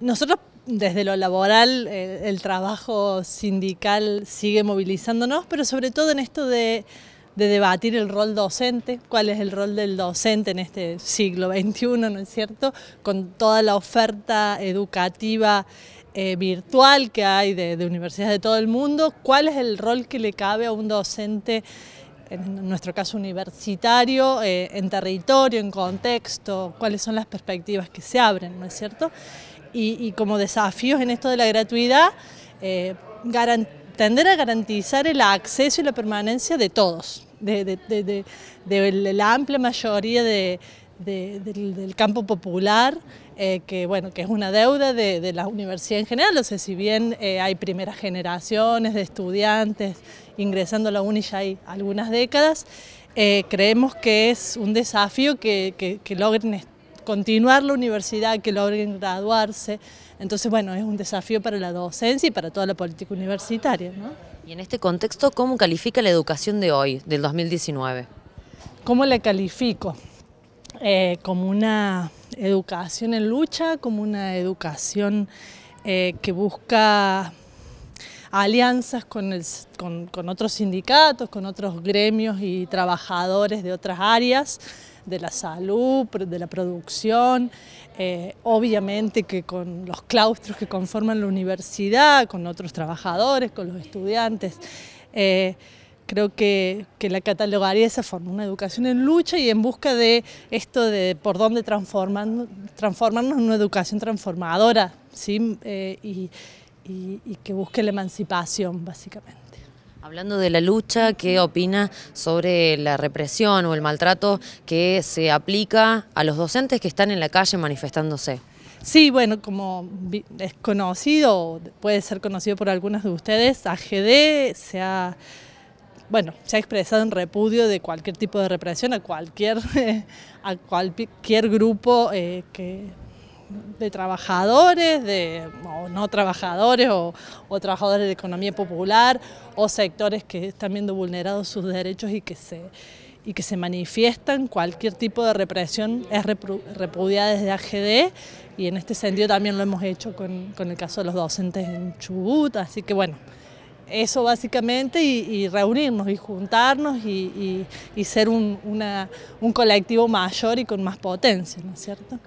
Nosotros desde lo laboral eh, el trabajo sindical sigue movilizándonos, pero sobre todo en esto de, debatir el rol docente, cuál es el rol del docente en este siglo XXI, ¿no es cierto? Con toda la oferta educativa eh, virtual que hay de, universidades de todo el mundo, cuál es el rol que le cabe a un docente en nuestro caso universitario, eh, en territorio, en contexto, cuáles son las perspectivas que se abren, ¿no es cierto? y, como desafíos en esto de la gratuidad, eh, tender a garantizar el acceso y la permanencia de todos, de, la amplia mayoría del, campo popular, eh, que bueno, que es una deuda de, la universidad en general, o sea, si bien eh, hay primeras generaciones de estudiantes ingresando a la UNI ya hay algunas décadas, creemos que es un desafío que, que, que logren continuar la universidad, que logren graduarse. Entonces, bueno, es un desafío para la docencia y para toda la política universitaria. Y en este contexto, ¿cómo califica la educación de hoy, del 2019? ¿Cómo la califico? Eh, como una educación en lucha, como una educación eh, que busca alianzas con, con, otros sindicatos, con otros gremios y trabajadores de otras áreas de la salud, de la producción, eh, obviamente que con los claustros que conforman la universidad, con otros trabajadores, con los estudiantes. Eh, creo que, la catalogaría de esa forma, una educación en lucha y en busca de esto de por dónde transformarnos en una educación transformadora, ¿sí? Eh, y, y, que busque la emancipación, básicamente. Hablando de la lucha, ¿qué opina sobre la represión o el maltrato que se aplica a los docentes que están en la calle manifestándose? Sí, bueno, como es conocido, puede ser conocido por algunos de ustedes, AGD se ha, bueno, se ha expresado en repudio de cualquier tipo de represión a cualquier, a cualquier grupo eh, que de trabajadores, de o no trabajadores o, trabajadores de economía popular o sectores que están viendo vulnerados sus derechos y que se, y que se manifiestan. Cualquier tipo de represión es repudiada desde AGD y en este sentido también lo hemos hecho con, el caso de los docentes en Chubut, así que bueno. Eso básicamente y, reunirnos y juntarnos y, ser un, un colectivo mayor y con más potencia, ¿no es cierto?